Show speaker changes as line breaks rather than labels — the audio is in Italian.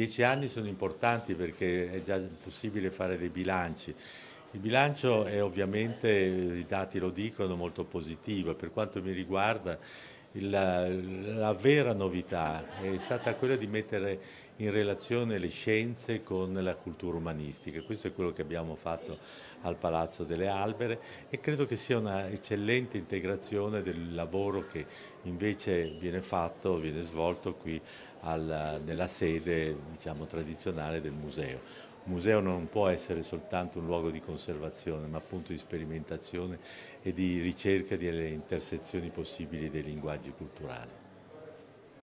Dieci anni sono importanti perché è già possibile fare dei bilanci. Il bilancio è ovviamente, i dati lo dicono, molto positivo. Per quanto mi riguarda la, la, vera novità è stata quella di mettere in relazione le scienze con la cultura umanistica. Questo è quello che abbiamo fatto al Palazzo delle Albere e credo che sia un'eccellente integrazione del lavoro che invece viene fatto, viene svolto qui al, nella sede diciamo, tradizionale del museo. Il museo non può essere soltanto un luogo di conservazione, ma appunto di sperimentazione e di ricerca delle intersezioni possibili dei linguaggi culturali.